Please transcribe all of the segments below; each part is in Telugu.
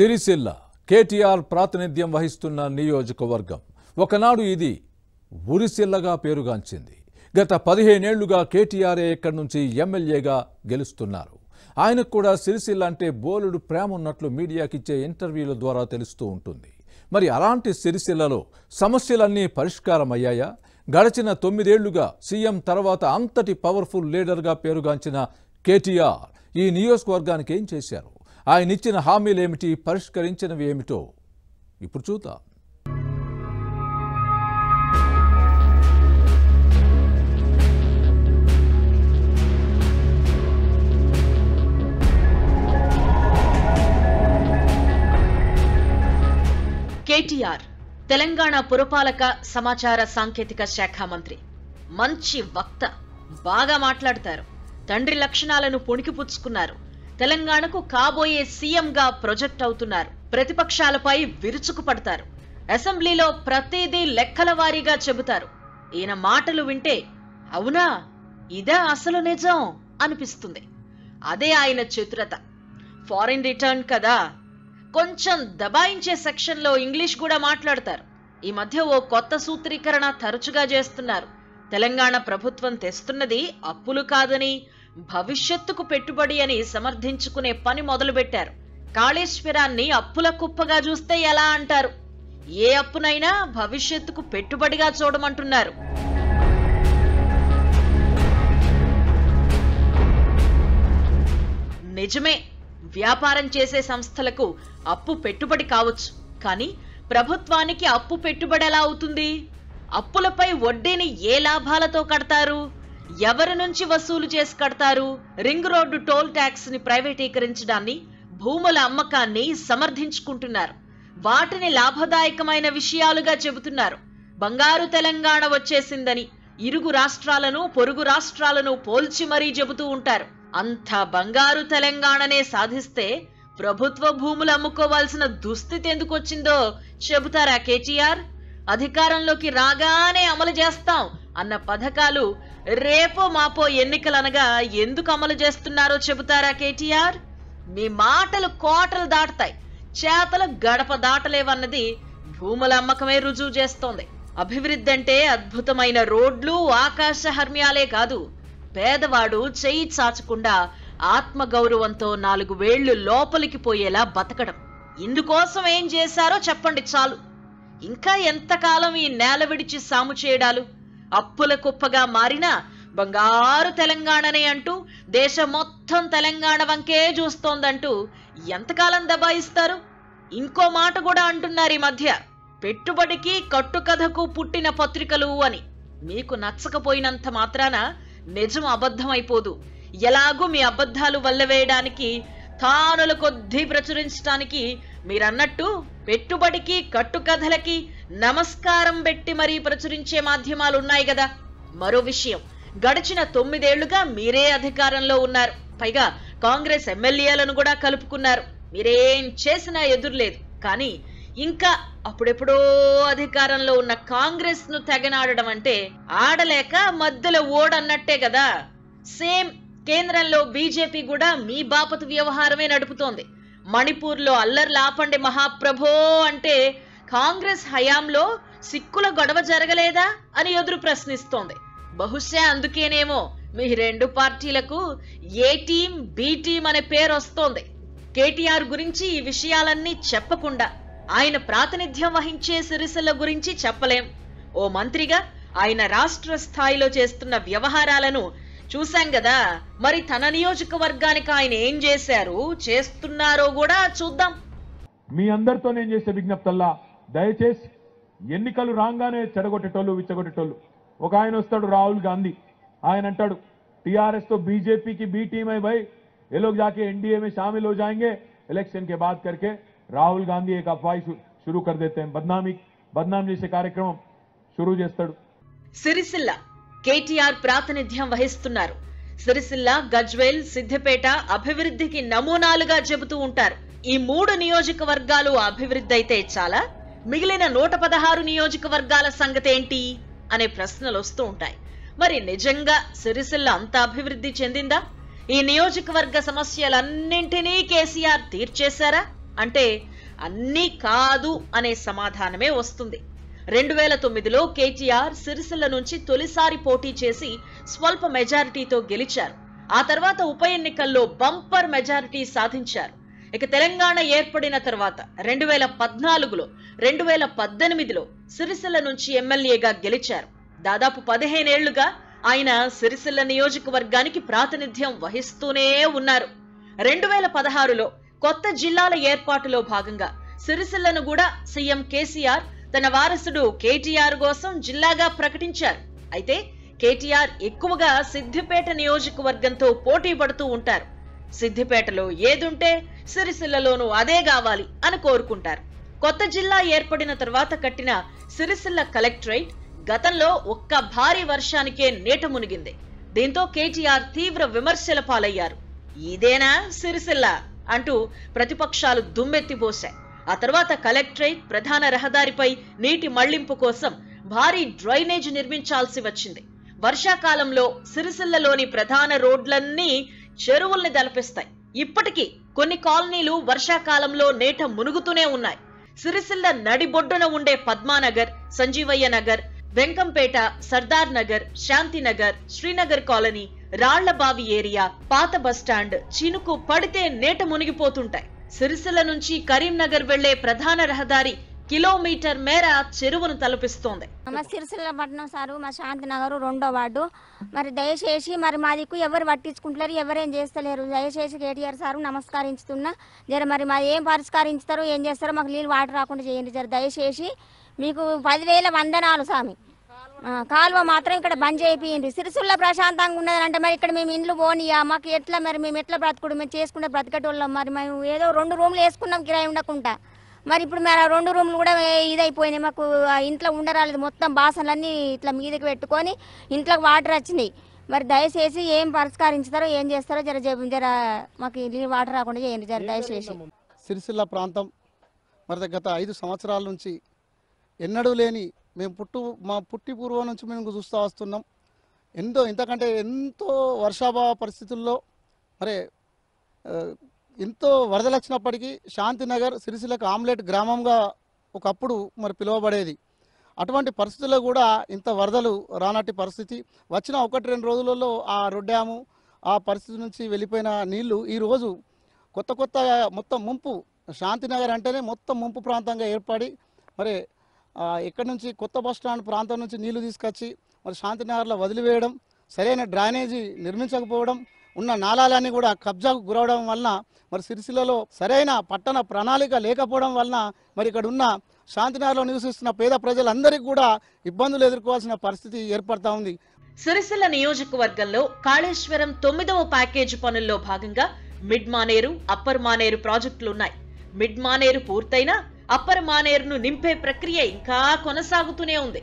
సిరిసిల్ల కేటీఆర్ ప్రాతినిధ్యం వహిస్తున్న నియోజకవర్గం ఒకనాడు ఇది ఉరిసిల్లగా పేరుగాంచింది గత పదిహేనేళ్లుగా కేటీఆరే ఇక్కడి నుంచి ఎమ్మెల్యేగా గెలుస్తున్నారు ఆయనకు కూడా సిరిసిల్ల అంటే బోలుడు ప్రేమ ఉన్నట్లు మీడియాకిచ్చే ఇంటర్వ్యూల ద్వారా తెలుస్తూ ఉంటుంది మరి అలాంటి సిరిసిల్లలో సమస్యలన్నీ పరిష్కారమయ్యాయా గడిచిన గడచిన తొమ్మిదేళ్లుగా సీఎం తర్వాత అంతటి పవర్ఫుల్ లీడర్గా పేరుగాంచిన కేటీఆర్ ఈ నియోజకవర్గానికి ఏం చేశారు ఆయన ఇచ్చిన హామీలేమిటి పరిష్కరించినవి ఏమిటో ఇప్పుడు చూద్దాం కేటీఆర్ తెలంగాణ పురపాలక సమాచార సాంకేతిక శాఖ మంత్రి మంచి వక్త బాగా మాట్లాడతారు తండ్రి లక్షణాలను పుణికిపుచ్చుకున్నారు తెలంగాణకు కాబోయే సీఎంగా ప్రొజెక్ట్ అవుతున్నారు ప్రతిపక్షాలపై విరుచుకుపడతారు అసెంబ్లీలో ప్రతిదీ లెక్కల వారీగా చెబుతారు ఈయన మాటలు వింటే అవునా ఇదే అసలు నిజం అనిపిస్తుంది అదే ఆయన చతురత ఫారిన్ రిటర్న్ కదా కొంచెం దబాయించే సెక్షన్లో ఇంగ్లీష్ కూడా మాట్లాడతారు ఈ మధ్య ఓ కొత్త సూత్రీకరణ తరచుగా చేస్తున్నారు తెలంగాణ ప్రభుత్వం తెస్తున్నది అప్పులు కాదని భవిష్యత్తుకు పెట్టుబడి అని సమర్థించుకునే పని మొదలుపెట్టారు కాళేశ్వరాన్ని అప్పుల కుప్పగా చూస్తే ఎలా అంటారు ఏ అప్పునైనా భవిష్యత్తుకు పెట్టుబడిగా చూడమంటున్నారు నిజమే వ్యాపారం చేసే సంస్థలకు అప్పు పెట్టుబడి కావచ్చు కానీ ప్రభుత్వానికి అప్పు పెట్టుబడి ఎలా అవుతుంది అప్పులపై వడ్డీని ఏ లాభాలతో కడతారు ఎవరి నుంచి వసూలు చేసి కడతారు రింగ్ రోడ్డు టోల్ ట్యాక్స్ ని ప్రైవేటీకరించడాన్ని భూముల అమ్మకాన్ని సమర్థించుకుంటున్నారు వాటిని లాభదాయకమైన విషయాలుగా చెబుతున్నారు బంగారు తెలంగాణ వచ్చేసిందని ఇరుగు రాష్ట్రాలను పొరుగు రాష్ట్రాలను పోల్చి మరీ చెబుతూ ఉంటారు అంత బంగారు తెలంగాణనే సాధిస్తే ప్రభుత్వ భూములు అమ్ముకోవాల్సిన దుస్థితి ఎందుకు వచ్చిందో చెబుతారా కేటీఆర్ అధికారంలోకి రాగానే అమలు చేస్తాం అన్న పథకాలు రేపో మాపో అనగా ఎందుకు అమలు చేస్తున్నారో చెబుతారా కేటీఆర్ మీ మాటలు కోటలు దాటుతాయి చేతలు గడప దాటలేవన్నది భూముల అమ్మకమే రుజువు చేస్తోంది అభివృద్ధి అంటే అద్భుతమైన రోడ్లు ఆకాశ హర్మ్యాలే కాదు పేదవాడు చేయి చాచకుండా ఆత్మగౌరవంతో నాలుగు వేళ్లు లోపలికి పోయేలా బతకడం ఇందుకోసం ఏం చేశారో చెప్పండి చాలు ఇంకా ఎంతకాలం ఈ నేల విడిచి సాము చేయడాలు అప్పుల కుప్పగా మారిన బంగారు తెలంగాణనే అంటూ దేశం మొత్తం తెలంగాణ వంకే చూస్తోందంటూ ఎంతకాలం దబాయిస్తారు ఇంకో మాట కూడా అంటున్నారు ఈ మధ్య పెట్టుబడికి కట్టుకథకు పుట్టిన పత్రికలు అని మీకు నచ్చకపోయినంత మాత్రాన నిజం అబద్ధమైపోదు ఎలాగూ మీ అబద్ధాలు వేయడానికి తానుల కొద్దీ ప్రచురించడానికి మీరన్నట్టు పెట్టుబడికి కట్టుకథలకి నమస్కారం పెట్టి మరీ ప్రచురించే మాధ్యమాలు ఉన్నాయి కదా మరో విషయం గడిచిన తొమ్మిదేళ్లుగా మీరే అధికారంలో ఉన్నారు పైగా కాంగ్రెస్ ఎమ్మెల్యేలను కూడా కలుపుకున్నారు మీరేం చేసినా ఎదురులేదు కానీ ఇంకా అప్పుడెప్పుడో అధికారంలో ఉన్న కాంగ్రెస్ ను తెగనాడడం అంటే ఆడలేక మధ్యలో ఓడన్నట్టే కదా సేమ్ కేంద్రంలో బీజేపీ కూడా మీ బాపతు వ్యవహారమే నడుపుతోంది మణిపూర్లో అల్లర్ లాపండి మహాప్రభో అంటే కాంగ్రెస్ హయాంలో సిక్కుల గొడవ జరగలేదా అని ఎదురు ప్రశ్నిస్తోంది బహుశా అందుకేనేమో మీ రెండు పార్టీలకు ఏ టీం బి టీం అనే పేరు వస్తోంది కేటీఆర్ గురించి ఈ విషయాలన్నీ చెప్పకుండా ఆయన ప్రాతినిధ్యం వహించే సిరిసిల్ల గురించి చెప్పలేం ఓ మంత్రిగా ఆయన రాష్ట్ర స్థాయిలో చేస్తున్న వ్యవహారాలను చూశాం కదా మరి తన నియోజకవర్గానికి ఆయన ఏం చేశారు చేస్తున్నారో కూడా చూద్దాం మీ అందరితో నేను చేసే విజ్ఞప్తల్లా దయచేసి ఎన్నికలు రాగానే చెడగొట్టేటోళ్ళు విచ్చగొట్టేటోళ్ళు ఒక ఆయన వస్తాడు రాహుల్ గాంధీ ఆయన అంటాడు టీఆర్ఎస్ తో బీజేపీకి బీటీఎంఐ बी टीम है ఎన్డీఏ ये लोग जाके एनडीए ఎలక్షన్ కే బాత్ जाएंगे రాహుల్ గాంధీ ఏక అఫ్వాయి శురూ कर देते బద్నామీ చేసే కార్యక్రమం శురూ చేస్తాడు సిరిసిల్ల కేటీఆర్ ప్రాతినిధ్యం వహిస్తున్నారు సిరిసిల్ల గజ్వేల్ సిద్దిపేట అభివృద్ధికి నమూనాలుగా చెబుతూ ఉంటారు ఈ మూడు నియోజకవర్గాలు అభివృద్ధి అయితే చాలా మిగిలిన నూట పదహారు నియోజకవర్గాల సంగతి ఏంటి అనే ప్రశ్నలు వస్తూ ఉంటాయి మరి నిజంగా సిరిసిల్ల అంత అభివృద్ధి చెందిందా ఈ నియోజకవర్గ సమస్యలన్నింటినీ కేసీఆర్ తీర్చేశారా అంటే అన్నీ కాదు అనే సమాధానమే వస్తుంది రెండు వేల తొమ్మిదిలో కేటీఆర్ సిరిసిల్ల నుంచి తొలిసారి పోటీ చేసి స్వల్ప మెజారిటీతో గెలిచారు ఆ తర్వాత ఉప ఎన్నికల్లో బంపర్ మెజారిటీ సాధించారు ఇక తెలంగాణ ఏర్పడిన తర్వాత రెండు వేల పద్నాలుగులో రెండు వేల పద్దెనిమిదిలో సిరిసిల్ల నుంచి ఎమ్మెల్యేగా గెలిచారు దాదాపు పదిహేనేళ్లుగా ఆయన సిరిసిల్ల నియోజకవర్గానికి ప్రాతినిధ్యం వహిస్తూనే ఉన్నారు రెండు వేల పదహారులో కొత్త జిల్లాల ఏర్పాటులో భాగంగా సిరిసిల్లను కూడా సీఎం కేసీఆర్ తన వారసుడు కేటీఆర్ కోసం జిల్లాగా ప్రకటించారు అయితే కేటీఆర్ ఎక్కువగా సిద్దిపేట నియోజకవర్గంతో పోటీ పడుతూ ఉంటారు సిద్దిపేటలో ఏదుంటే సిరిసిల్లలోనూ అదే కావాలి అని కోరుకుంటారు కొత్త జిల్లా ఏర్పడిన తర్వాత కట్టిన సిరిసిల్ల కలెక్టరేట్ గతంలో ఒక్క భారీ వర్షానికే నీట మునిగింది దీంతో కేటీఆర్ తీవ్ర విమర్శల పాలయ్యారు ఇదేనా సిరిసిల్ల అంటూ ప్రతిపక్షాలు దుమ్మెత్తిపోశాయి ఆ తర్వాత కలెక్టరేట్ ప్రధాన రహదారిపై నీటి మళ్లింపు కోసం భారీ డ్రైనేజ్ నిర్మించాల్సి వచ్చింది వర్షాకాలంలో సిరిసిల్లలోని ప్రధాన రోడ్లన్నీ చెరువుల్ని దలపిస్తాయి ఇప్పటికీ కొన్ని కాలనీలు వర్షాకాలంలో నేట మునుగుతూనే ఉన్నాయి సిరిసిల్ల నడిబొడ్డున ఉండే పద్మానగర్ సంజీవయ్య నగర్ వెంకంపేట సర్దార్ నగర్ శాంతినగర్ శ్రీనగర్ కాలనీ రాళ్లబావి ఏరియా పాత బస్టాండ్ చినుకు పడితే నేట మునిగిపోతుంటాయి సిరిసిల నుంచి కరీంనగర్ వెళ్లే ప్రధాన రహదారి కిలోమీటర్ మేర చెరువును తలపిస్తోంది మా సిరిసిల్ల పట్టణం సారు మా శాంతి నగరు రెండో వార్డు మరి దయచేసి మరి మా దిక్కు ఎవరు పట్టించుకుంటలేరు ఎవరేం చేస్తలేరు దయచేసి కేటీఆర్ సారు నమస్కరించుతున్నా జర మరి మాది ఏం పరిష్కరించారు ఏం చేస్తారో మాకు నీళ్ళు వాటర్ రాకుండా చేయండి జర దయచేసి మీకు పదివేల వందనాలు స్వామి కాలువ మాత్రం ఇక్కడ బంద్ చేయపోయింది సిరిసుల్ల ప్రశాంతంగా ఉన్నది అంటే మరి ఇక్కడ మేము ఇండ్లు పోనియా మాకు ఎట్లా మరి మేము ఎట్లా బ్రతుకుడు మేము చేసుకుంటే బ్రతకటోళ్ళం మరి మేము ఏదో రెండు రూమ్లు వేసుకున్నాం కిరాయి ఉండకుండా మరి ఇప్పుడు మరి రెండు రూమ్లు కూడా ఇదైపోయినాయి మాకు ఇంట్లో ఉండరాలేదు మొత్తం బాసనలన్నీ ఇట్లా మీదకి పెట్టుకొని ఇంట్లోకి వాటర్ వచ్చినాయి మరి దయచేసి ఏం పరిష్కరించుతారో ఏం చేస్తారో జర జర మాకు వాటర్ రాకుండా చేయండి జర దయచేసి సిరిసిల్ల ప్రాంతం మరి గత ఐదు సంవత్సరాల నుంచి ఎన్నడూ లేని మేము పుట్టు మా పుట్టి పూర్వం నుంచి మేము చూస్తూ వస్తున్నాం ఎంతో ఇంతకంటే ఎంతో వర్షాభావ పరిస్థితుల్లో మరి ఎంతో వరదలు వచ్చినప్పటికీ శాంతినగర్ సిరిసిలకు ఆమ్లెట్ గ్రామంగా ఒకప్పుడు మరి పిలువబడేది అటువంటి పరిస్థితుల్లో కూడా ఇంత వరదలు రానట్టి పరిస్థితి వచ్చిన ఒకటి రెండు రోజులలో ఆ రొడ్డాము ఆ పరిస్థితి నుంచి వెళ్ళిపోయిన నీళ్లు ఈరోజు కొత్త కొత్త మొత్తం ముంపు శాంతినగర్ అంటేనే మొత్తం ముంపు ప్రాంతంగా ఏర్పడి మరి ఇక్కడ నుంచి కొత్త బస్టాండ్ ప్రాంతం నుంచి నీళ్లు తీసుకొచ్చి మరి శాంతినగర్లో వదిలివేయడం సరైన డ్రైనేజీ నిర్మించకపోవడం ఉన్న నాళాలన్నీ కూడా కబ్జాకు గురవడం వలన మరి సిరిసిల్లలో సరైన పట్టణ ప్రణాళిక లేకపోవడం వలన మరి ఇక్కడ ఉన్న శాంతినగర్లో నివసిస్తున్న పేద ప్రజలందరికీ కూడా ఇబ్బందులు ఎదుర్కోవాల్సిన పరిస్థితి ఏర్పడతా ఉంది సిరిసిల్ల నియోజకవర్గంలో కాళేశ్వరం తొమ్మిదవ ప్యాకేజ్ పనుల్లో భాగంగా మిడ్ మానేరు అప్పర్ మానేరు ప్రాజెక్టులున్నాయి మిడ్ మానేరు పూర్తయినా అప్పర్ మానేరును నింపే ప్రక్రియ ఇంకా కొనసాగుతూనే ఉంది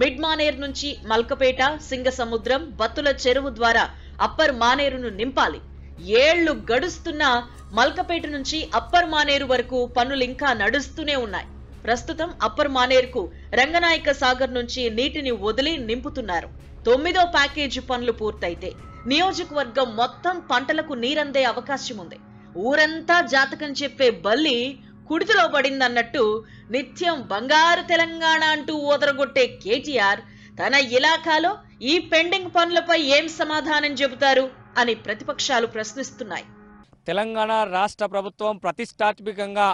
మిడ్ మానేర్ నుంచి మల్కపేట సింగసముద్రం బత్తుల చెరువు ద్వారా అప్పర్ మానేరును నింపాలి ఏళ్లు గడుస్తున్నా మల్కపేట నుంచి అప్పర్ మానేరు వరకు పనులు ఇంకా నడుస్తూనే ఉన్నాయి ప్రస్తుతం అప్పర్ మానేరుకు రంగనాయక సాగర్ నుంచి నీటిని వదిలి నింపుతున్నారు తొమ్మిదో ప్యాకేజీ పనులు పూర్తయితే నియోజకవర్గం మొత్తం పంటలకు నీరందే అవకాశం ఉంది ఊరంతా జాతకం చెప్పే బల్లి కుడితిలో పడిందన్నట్టు నిత్యం బంగారు తెలంగాణ అంటూ ఊదరగొట్టే కేటీఆర్ తన ఇలాఖాలో ఈ పెండింగ్ పనులపై ఏం సమాధానం చెబుతారు అని ప్రతిపక్షాలు ప్రశ్నిస్తున్నాయి తెలంగాణ రాష్ట్ర ప్రభుత్వం ప్రతిష్టాత్మకంగా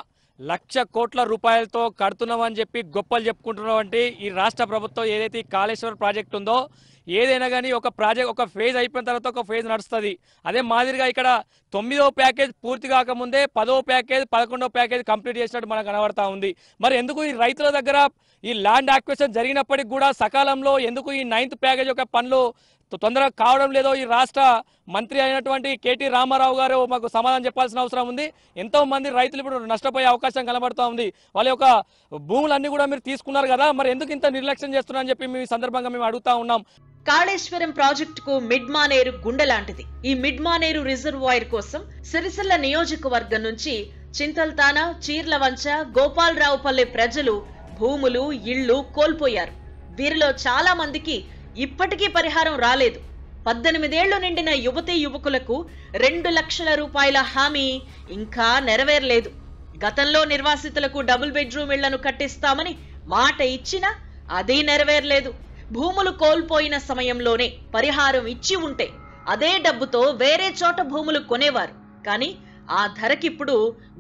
లక్ష కోట్ల రూపాయలతో కడుతున్నామని చెప్పి గొప్పలు చెప్పుకుంటున్నటువంటి ఈ రాష్ట్ర ప్రభుత్వం ఏదైతే కాళేశ్వర ప్రాజెక్ట్ ఉందో ఏదైనా కానీ ఒక ప్రాజెక్ట్ ఒక ఫేజ్ అయిపోయిన తర్వాత ఒక ఫేజ్ నడుస్తుంది అదే మాదిరిగా ఇక్కడ తొమ్మిదో ప్యాకేజ్ పూర్తి కాకముందే పదో ప్యాకేజ్ పదకొండో ప్యాకేజ్ కంప్లీట్ చేసినట్టు మనకు కనబడతా ఉంది మరి ఎందుకు ఈ రైతుల దగ్గర ఈ ల్యాండ్ యాక్వేషన్ జరిగినప్పటికి కూడా సకాలంలో ఎందుకు ఈ నైన్త్ ప్యాకేజ్ యొక్క పనులు తొందరగా కావడం లేదో ఈ రాష్ట్ర మంత్రి అయినటువంటి కేటీ రామారావు గారు మాకు సమాధానం చెప్పాల్సిన అవసరం ఉంది ఎంతో మంది రైతులు ఇప్పుడు నష్టపోయే అవకాశం కనబడుతూ ఉంది వాళ్ళ యొక్క భూములన్నీ కూడా మీరు తీసుకున్నారు కదా మరి ఎందుకు ఇంత నిర్లక్ష్యం చేస్తున్నారని చెప్పి మేము సందర్భంగా మేము అడుగుతా ఉన్నాం కాళేశ్వరం ప్రాజెక్టుకు మానేరు గుండె లాంటిది ఈ మిడ్ రిజర్వ్ రిజర్వాయర్ కోసం సిరిసిల్ల నియోజకవర్గం నుంచి చింతల్తానా చీర్లవంచ గోపాలరావుపల్లె ప్రజలు భూములు ఇళ్లు కోల్పోయారు వీరిలో చాలా మందికి ఇప్పటికీ పరిహారం రాలేదు పద్దెనిమిదేళ్లు నిండిన యువతి యువకులకు రెండు లక్షల రూపాయల హామీ ఇంకా నెరవేరలేదు గతంలో నిర్వాసితులకు డబుల్ బెడ్రూమ్ ఇళ్లను కట్టిస్తామని మాట ఇచ్చినా అది నెరవేరలేదు భూములు కోల్పోయిన సమయంలోనే పరిహారం ఇచ్చి ఉంటే అదే డబ్బుతో వేరే చోట భూములు కొనేవారు కానీ ఆ ధరకిప్పుడు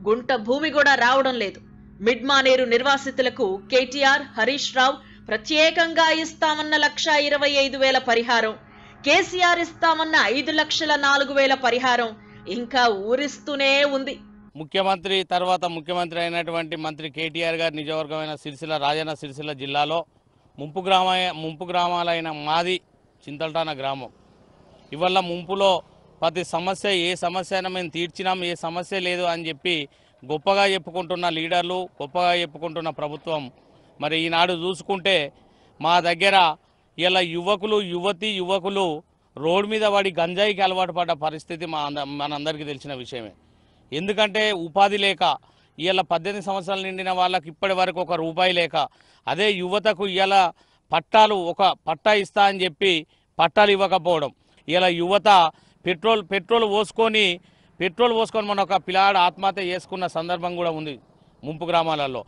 గుంట భూమి కూడా రావడం లేదు మిడ్మానేరు నిర్వాసితులకు కేటీఆర్ హరీష్ రావు ప్రత్యేకంగా ఇస్తామన్న లక్ష ఇరవై ఐదు వేల పరిహారం కేసీఆర్ ఇస్తామన్న ఐదు లక్షల నాలుగు వేల పరిహారం ఇంకా ఊరిస్తూనే ఉంది ముఖ్యమంత్రి తర్వాత ముఖ్యమంత్రి అయినటువంటి మంత్రి కేటీఆర్ గారి నిజవర్గమైన సిరిసిల్ల రాజన్న సిరిసిల్ల జిల్లాలో ముంపు గ్రామ ముంపు గ్రామాలైన మాది చింతల్టాన గ్రామం ఇవల్ల ముంపులో ప్రతి సమస్య ఏ సమస్య అయినా మేము తీర్చినాం ఏ సమస్య లేదు అని చెప్పి గొప్పగా చెప్పుకుంటున్న లీడర్లు గొప్పగా చెప్పుకుంటున్న ప్రభుత్వం మరి ఈనాడు చూసుకుంటే మా దగ్గర ఇలా యువకులు యువతి యువకులు రోడ్ మీద వాడి గంజాయికి అలవాటు పడ్డ పరిస్థితి మా మనందరికీ తెలిసిన విషయమే ఎందుకంటే ఉపాధి లేక ఇలా పద్దెనిమిది సంవత్సరాలు నిండిన వాళ్ళకి ఇప్పటి వరకు ఒక రూపాయి లేక అదే యువతకు ఇలా పట్టాలు ఒక పట్టా ఇస్తా అని చెప్పి పట్టాలు ఇవ్వకపోవడం ఇలా యువత పెట్రోల్ పెట్రోల్ పోసుకొని పెట్రోల్ పోసుకొని మన ఒక పిల్లాడు ఆత్మహత్య చేసుకున్న సందర్భం కూడా ఉంది ముంపు గ్రామాలలో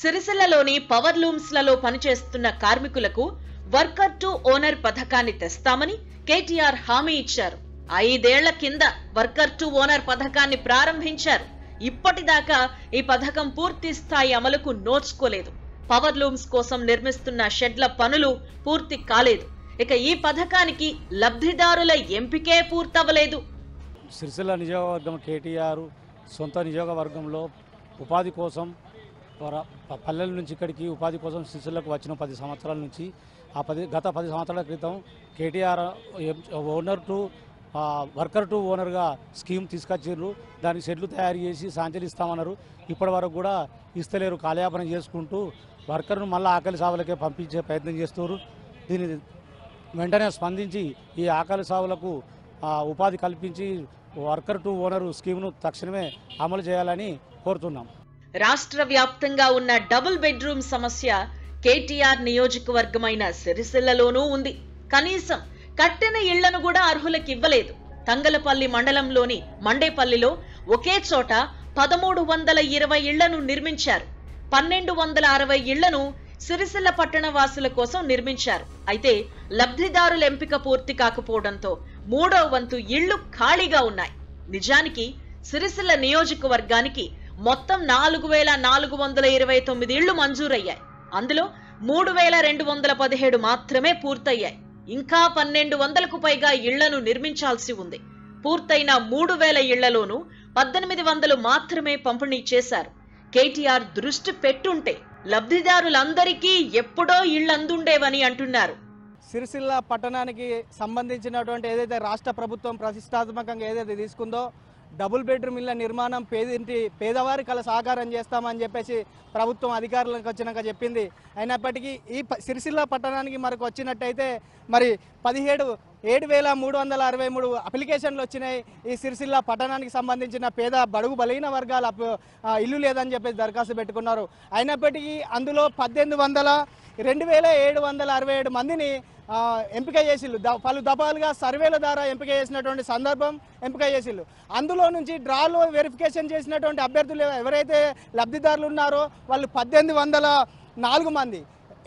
సిరిసిల్లలోని పవర్ లూమ్స్లలో పనిచేస్తున్న కార్మికులకు వర్కర్ టు ఓనర్ పథకాన్ని తెస్తామని కేటీఆర్ హామీ ఇచ్చారు ఐదేళ్ల కింద వర్కర్ టు ఓనర్ పథకాన్ని ప్రారంభించారు ఇప్పటిదాకా ఈ పథకం పూర్తి స్థాయి అమలుకు నోచుకోలేదు పవర్ లూమ్స్ కోసం నిర్మిస్తున్న షెడ్ల పనులు పూర్తి కాలేదు ఇక ఈ పథకానికి లబ్ధిదారుల ఎంపికే పూర్తవలేదు సిరిసిల్ల నియోజకవర్గం కేటీఆర్ సొంత నియోజకవర్గంలో ఉపాధి కోసం పల్లెల నుంచి ఇక్కడికి ఉపాధి కోసం శిశువులకు వచ్చిన పది సంవత్సరాల నుంచి ఆ పది గత పది సంవత్సరాల క్రితం KTR owner to worker to ఓనర్గా స్కీమ్ తీసుకొచ్చిండ్రు దానికి షెడ్లు తయారు చేసి సాంచలు ఇస్తామన్నారు ఇప్పటి వరకు కూడా ఇస్తలేరు కాలయాపన చేసుకుంటూ వర్కర్ను మళ్ళీ ఆకలి సావులకే పంపించే ప్రయత్నం చేస్తున్నారు దీని వెంటనే స్పందించి ఈ ఆకలి సావులకు ఉపాధి కల్పించి వర్కర్ టు ఓనరు స్కీమ్ను తక్షణమే అమలు చేయాలని కోరుతున్నాం రాష్ట్ర వ్యాప్తంగా ఉన్న డబుల్ బెడ్రూమ్ సమస్య కేటీఆర్ నియోజకవర్గమైన సిరిసిల్లలోనూ ఉంది కనీసం కట్టిన ఇళ్లను కూడా అర్హులకు ఇవ్వలేదు తంగలపల్లి మండలంలోని మండేపల్లిలో ఒకే చోట పదమూడు వందల ఇరవై ఇళ్లను నిర్మించారు పన్నెండు వందల అరవై ఇళ్లను సిరిసిల్ల పట్టణ వాసుల కోసం నిర్మించారు అయితే లబ్ధిదారుల ఎంపిక పూర్తి కాకపోవడంతో మూడో వంతు ఇళ్లు ఖాళీగా ఉన్నాయి నిజానికి సిరిసిల్ల నియోజకవర్గానికి మొత్తం నాలుగు వేల నాలుగు వందల ఇరవై తొమ్మిది ఇళ్లు మంజూరయ్యాయి అందులో మూడు వేల రెండు వందల పదిహేడు మాత్రమే పూర్తయ్యాయి ఇంకా పన్నెండు వందలకు పైగా ఇళ్లను నిర్మించాల్సి ఉంది పూర్తయిన మూడు వేల ఇళ్లలోనూ పద్దెనిమిది వందలు మాత్రమే పంపిణీ చేశారు కేటీఆర్ దృష్టి పెట్టుంటే లబ్ధిదారులందరికీ ఎప్పుడో ఇళ్ళు అందుండేవని అంటున్నారు సిరిసిల్ల పట్టణానికి సంబంధించినటువంటి ఏదైతే రాష్ట్ర ప్రభుత్వం ప్రతిష్టాత్మకంగా ఏదైతే తీసుకుందో డబుల్ బెడ్రూమ్ ఇళ్ళ నిర్మాణం పేదింటి పేదవారికి అలా సహకారం చేస్తామని చెప్పేసి ప్రభుత్వం అధికారులకు వచ్చినాక చెప్పింది అయినప్పటికీ ఈ సిరిసిల్ల పట్టణానికి మనకు వచ్చినట్టయితే మరి పదిహేడు ఏడు వేల మూడు వందల అరవై మూడు అప్లికేషన్లు వచ్చినాయి ఈ సిరిసిల్ల పట్టణానికి సంబంధించిన పేద బడుగు బలహీన వర్గాల ఇల్లు లేదని చెప్పేసి దరఖాస్తు పెట్టుకున్నారు అయినప్పటికీ అందులో పద్దెనిమిది వందల రెండు వేల ఏడు వందల అరవై ఏడు మందిని ఎంపిక చేసిళ్ళు పలు దఫాలుగా సర్వేల ద్వారా ఎంపిక చేసినటువంటి సందర్భం ఎంపిక చేసిళ్ళు అందులో నుంచి డ్రాలో వెరిఫికేషన్ చేసినటువంటి అభ్యర్థులు ఎవరైతే లబ్ధిదారులు ఉన్నారో వాళ్ళు పద్దెనిమిది వందల నాలుగు మంది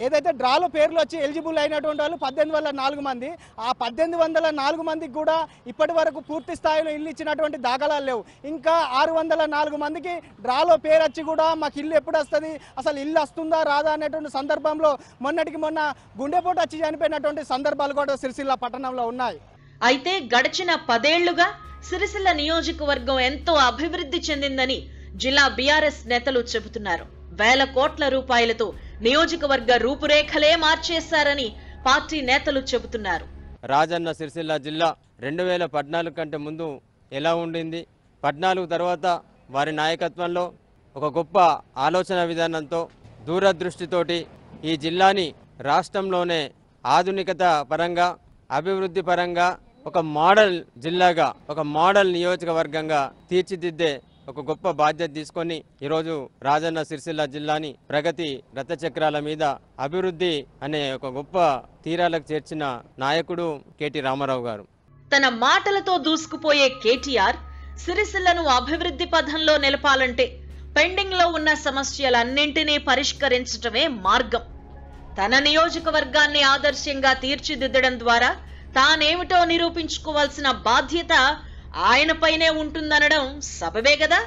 ఏదైతే డ్రాలో పేర్లు వచ్చి ఎలిజిబుల్ అయినటువంటి వాళ్ళు పద్దెనిమిది వందల నాలుగు మంది ఆ పద్దెనిమిది వందల నాలుగు మందికి కూడా ఇప్పటి వరకు పూర్తి స్థాయిలో ఇల్లు ఇచ్చినటువంటి దాఖలాలు లేవు ఇంకా ఆరు వందల నాలుగు మందికి డ్రాలో పేరు వచ్చి కూడా మాకు ఇల్లు ఎప్పుడు వస్తుంది అసలు ఇల్లు వస్తుందా రాదా అనేటువంటి సందర్భంలో మొన్నటికి మొన్న గుండెపోటు వచ్చి చనిపోయినటువంటి సందర్భాలు కూడా సిరిసిల్ల పట్టణంలో ఉన్నాయి అయితే గడిచిన పదేళ్లుగా సిరిసిల్ల నియోజకవర్గం ఎంతో అభివృద్ధి చెందిందని జిల్లా బీఆర్ఎస్ నేతలు చెబుతున్నారు వేల కోట్ల రూపాయలతో నియోజకవర్గ రూపురేఖలే మార్చేశారని పార్టీ నేతలు చెబుతున్నారు రాజన్న సిరిసిల్ల జిల్లా రెండు వేల పద్నాలుగు కంటే ముందు ఎలా ఉండింది పద్నాలుగు తర్వాత వారి నాయకత్వంలో ఒక గొప్ప ఆలోచన విధానంతో దూరదృష్టితోటి ఈ జిల్లాని రాష్ట్రంలోనే ఆధునికత పరంగా అభివృద్ధి పరంగా ఒక మోడల్ జిల్లాగా ఒక మోడల్ నియోజకవర్గంగా తీర్చిదిద్దే ఒక గొప్ప బాధ్యత తీసుకొని ఈరోజు రాజన్న సిరిసిల్ల జిల్లాని ప్రగతి రథచక్రాల మీద అభివృద్ధి అనే ఒక గొప్ప తీరాలకు చేర్చిన నాయకుడు కేటీ రామారావు గారు తన మాటలతో దూసుకుపోయే కేటీఆర్ సిరిసిల్లను అభివృద్ధి పథంలో నిలపాలంటే పెండింగ్ లో ఉన్న సమస్యలన్నింటినీ పరిష్కరించటమే మార్గం తన నియోజకవర్గాన్ని ఆదర్శంగా తీర్చిదిద్దడం ద్వారా తానేమిటో నిరూపించుకోవాల్సిన బాధ్యత ఆయనపైనే ఉంటుందనడం సబబే కదా